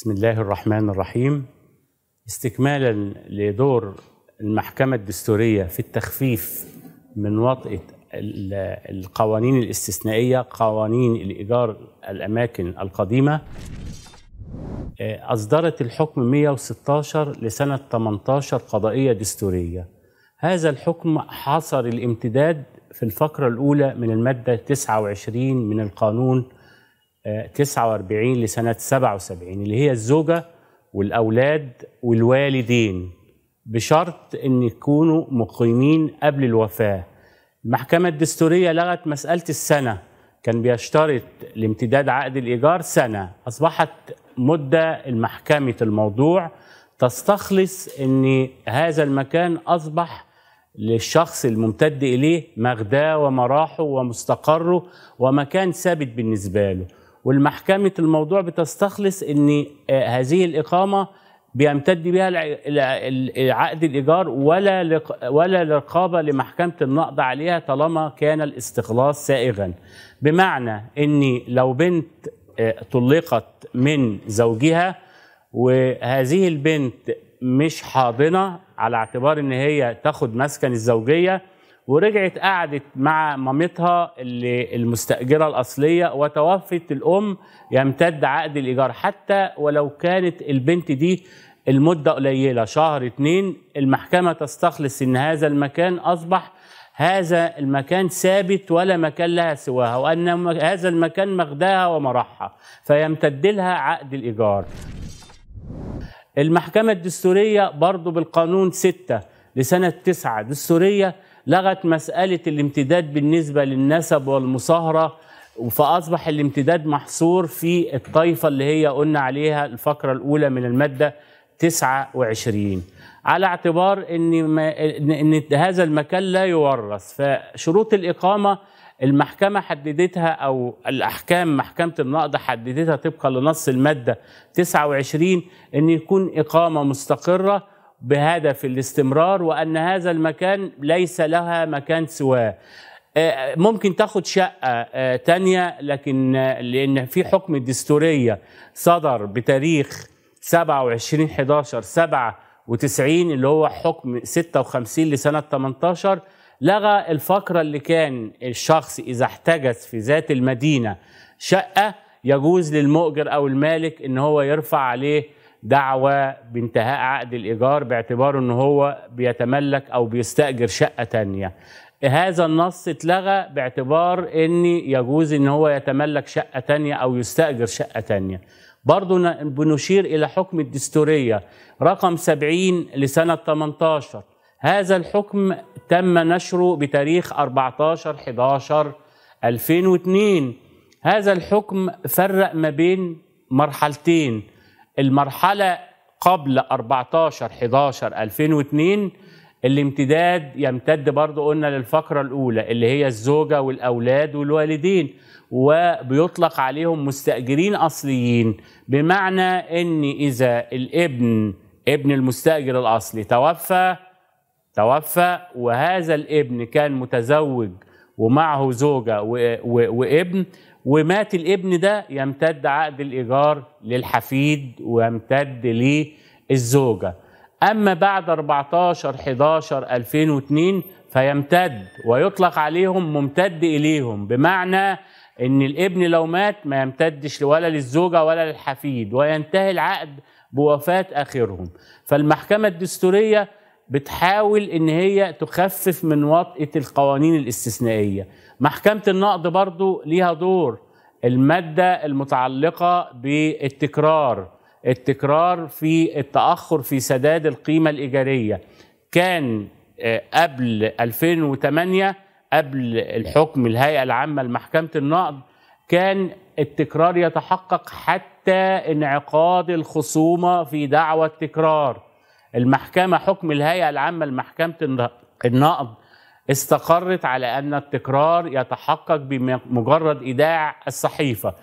بسم الله الرحمن الرحيم استكمالا لدور المحكمة الدستورية في التخفيف من وطئة القوانين الاستثنائية قوانين الإيجار الأماكن القديمة آه، أصدرت الحكم 116 لسنة 18 قضائية دستورية هذا الحكم حصر الامتداد في الفقرة الأولى من المادة 29 من القانون 49 لسنة 77 اللي هي الزوجة والأولاد والوالدين بشرط أن يكونوا مقيمين قبل الوفاة المحكمة الدستورية لغت مسألة السنة كان بيشترط لامتداد عقد الإيجار سنة أصبحت مدة المحكمة الموضوع تستخلص أن هذا المكان أصبح للشخص الممتد إليه مغداه ومراحه ومستقره ومكان ثابت بالنسبة له والمحكمة الموضوع بتستخلص ان آه، هذه الإقامة بيمتد بها عقد الإيجار ولا ولا رقابة لمحكمة النقض عليها طالما كان الاستخلاص سائغا بمعنى ان لو بنت آه، طلقت من زوجها وهذه البنت مش حاضنة على اعتبار ان هي تاخد مسكن الزوجية ورجعت قعدت مع مامتها اللي المستأجرة الأصلية وتوفت الأم يمتد عقد الإيجار حتى ولو كانت البنت دي المدة قليلة شهر اتنين المحكمة تستخلص إن هذا المكان أصبح هذا المكان ثابت ولا مكان لها سواها وأن هذا المكان مغداها ومرحها فيمتد لها عقد الإيجار المحكمة الدستورية برضه بالقانون 6 لسنة 9 دستورية لغت مسألة الامتداد بالنسبة للنسب والمصاهرة فأصبح الامتداد محصور في الطائفة اللي هي قلنا عليها الفقرة الأولى من المادة 29 على اعتبار ان ما ان هذا المكان لا يورث فشروط الاقامه المحكمه حددتها او الاحكام محكمه النقض حددتها طبقا لنص الماده 29 ان يكون اقامه مستقره بهدف الاستمرار وان هذا المكان ليس لها مكان سواه آه، ممكن تاخد شقة آه، تانية لكن آه، لأن في حكم الدستورية صدر بتاريخ 27 11 97 اللي هو حكم 56 لسنة 18 لغى الفقرة اللي كان الشخص إذا احتجز في ذات المدينة شقة يجوز للمؤجر أو المالك إن هو يرفع عليه دعوى بانتهاء عقد الإيجار باعتبار أن هو بيتملك أو بيستأجر شقة تانية هذا النص اتلغى باعتبار أن يجوز أن هو يتملك شقة تانية أو يستأجر شقة تانية برضو بنشير إلى حكم الدستورية رقم 70 لسنة 18 هذا الحكم تم نشره بتاريخ 14 11 2002 هذا الحكم فرق ما بين مرحلتين المرحلة قبل 14 11 2002 الامتداد يمتد برضه قلنا للفقرة الأولى اللي هي الزوجة والأولاد والوالدين وبيطلق عليهم مستأجرين أصليين بمعنى أن إذا الابن ابن المستأجر الأصلي توفى توفى وهذا الابن كان متزوج ومعه زوجة وابن ومات الابن ده يمتد عقد الإيجار للحفيد ويمتد للزوجة أما بعد 14 11 2002 فيمتد ويطلق عليهم ممتد إليهم بمعنى إن الابن لو مات ما يمتدش ولا للزوجة ولا للحفيد وينتهي العقد بوفاة آخرهم فالمحكمة الدستورية بتحاول ان هي تخفف من وطئه القوانين الاستثنائيه محكمه النقد برضو ليها دور الماده المتعلقه بالتكرار التكرار في التاخر في سداد القيمه الايجاريه كان آه، قبل 2008 قبل الحكم الهيئه العامه لمحكمه النقد كان التكرار يتحقق حتى انعقاد الخصومه في دعوى التكرار المحكمة حكم الهيئة العامة لمحكمة النقض استقرت على أن التكرار يتحقق بمجرد إيداع الصحيفة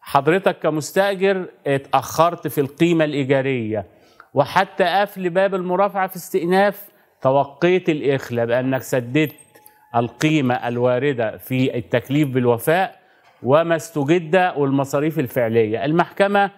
حضرتك كمستأجر اتأخرت في القيمة الإيجارية وحتى قفل باب المرافعة في استئناف توقيت الإخلة بأنك سددت القيمة الواردة في التكليف بالوفاء وما استجد والمصاريف الفعلية المحكمة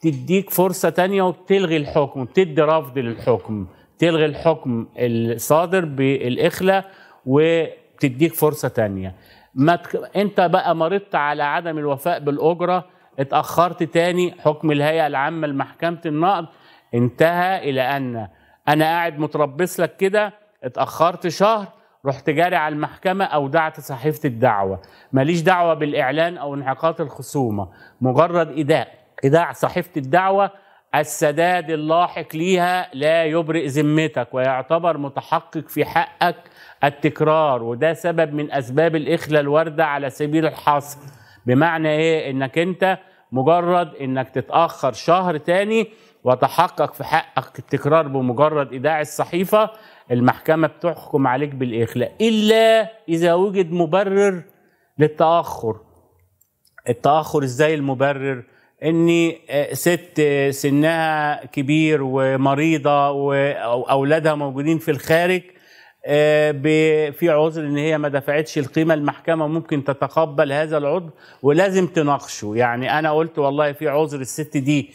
تديك فرصه تانية وبتلغي الحكم بتدي رفض للحكم تلغي الحكم الصادر بالاخلاء وتديك فرصه تانية ما تك... انت بقى مرضت على عدم الوفاء بالاجره اتاخرت تاني حكم الهيئه العامه لمحكمه النقد انتهى الى ان انا قاعد متربص لك كده اتاخرت شهر رحت جاري على المحكمه اودعت صحيفه الدعوه ماليش دعوه بالاعلان او انعقاد الخصومه مجرد اداء إذاعة صحيفة الدعوة السداد اللاحق ليها لا يبرئ ذمتك ويعتبر متحقق في حقك التكرار وده سبب من أسباب الإخلة الواردة على سبيل الحصر بمعنى إيه؟ إنك أنت مجرد إنك تتأخر شهر تاني وتحقق في حقك التكرار بمجرد إيداع الصحيفة المحكمة بتحكم عليك بالإخلاء إلا إذا وجد مبرر للتأخر التأخر إزاي المبرر؟ ان آه، ست آه، سنها كبير ومريضه واولادها موجودين في الخارج آه، في عذر ان هي ما دفعتش القيمه المحكمه ممكن تتقبل هذا العذر ولازم تناقشه يعني انا قلت والله في عذر الست دي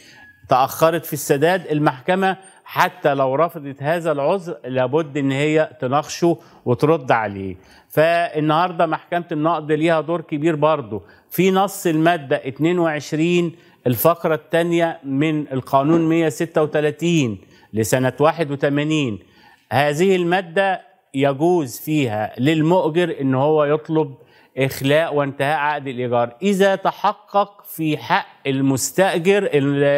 تاخرت في السداد المحكمه حتى لو رفضت هذا العذر لابد ان هي تناقشه وترد عليه فالنهارده محكمه النقد ليها دور كبير برضه في نص الماده 22 الفقره الثانيه من القانون 136 لسنه 81 هذه الماده يجوز فيها للمؤجر ان هو يطلب إخلاء وانتهاء عقد الإيجار إذا تحقق في حق المستأجر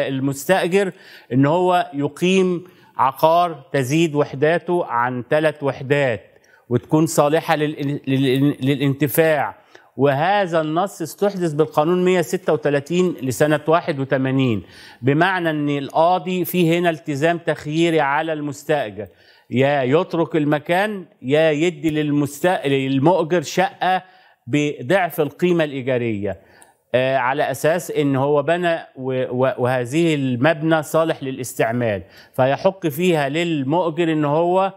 المستأجر إن هو يقيم عقار تزيد وحداته عن ثلاث وحدات وتكون صالحة للانتفاع وهذا النص استحدث بالقانون 136 لسنة 81 بمعنى أن القاضي فيه هنا التزام تخييري على المستأجر يا يترك المكان يا يدي للمستأجر المؤجر شقة بضعف القيمه الايجاريه آه، على اساس ان هو بنى وهذه المبنى صالح للاستعمال فيحق فيها للمؤجر ان هو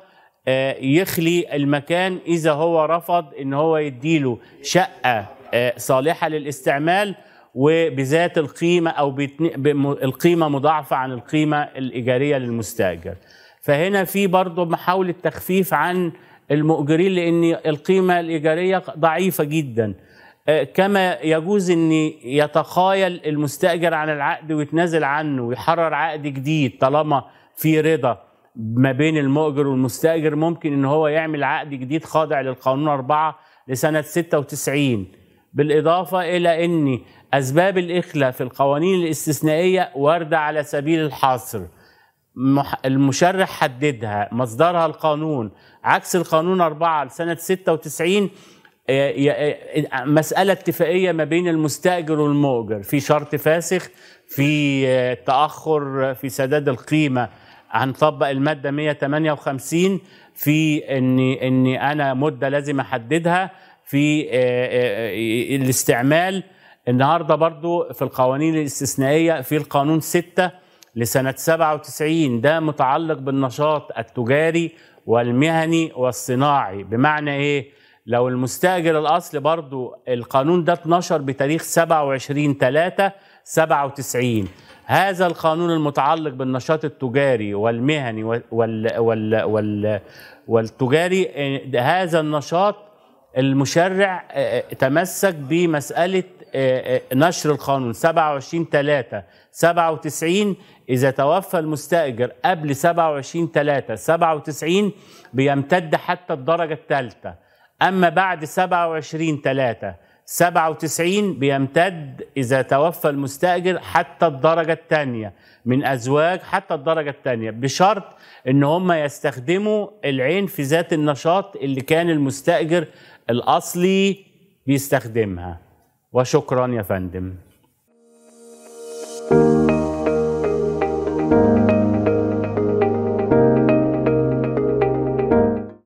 آه، يخلي المكان اذا هو رفض ان هو يديله شقه آه، صالحه للاستعمال وبذات القيمه او القيمه مضاعفه عن القيمه الايجاريه للمستاجر فهنا في برضه محاوله تخفيف عن المؤجرين لان القيمه الايجاريه ضعيفه جدا آه، كما يجوز ان يتخايل المستاجر على العقد ويتنازل عنه ويحرر عقد جديد طالما في رضا ما بين المؤجر والمستاجر ممكن ان هو يعمل عقد جديد خاضع للقانون 4 لسنه 96 بالاضافه الى ان اسباب الاخلاء في القوانين الاستثنائيه وارده على سبيل الحصر المشرح حددها مصدرها القانون عكس القانون 4 لسنة 96 آه، آه، آه، مسألة اتفاقية ما بين المستأجر والمؤجر في شرط فاسخ في تأخر في سداد القيمة هنطبق المادة 158 في ان ان انا مدة لازم احددها في الاستعمال النهارده برضو في القوانين الاستثنائية في القانون 6 لسنة 97 ده متعلق بالنشاط التجاري والمهني والصناعي بمعنى إيه؟ لو المستأجر الأصل برضو القانون ده اتنشر بتاريخ 27 3 97 هذا القانون المتعلق بالنشاط التجاري والمهني وال وال وال والتجاري آه، هذا النشاط المشرع آه، آه، تمسك بمسألة آه، آه، نشر القانون 27 3 97 إذا توفى المستأجر قبل 27 3 97 بيمتد حتى الدرجة الثالثة أما بعد 27 3 97 بيمتد إذا توفى المستأجر حتى الدرجة الثانية من أزواج حتى الدرجة الثانية بشرط إن هم يستخدموا العين في ذات النشاط اللي كان المستأجر الأصلي بيستخدمها Ve şükran efendim. Müzik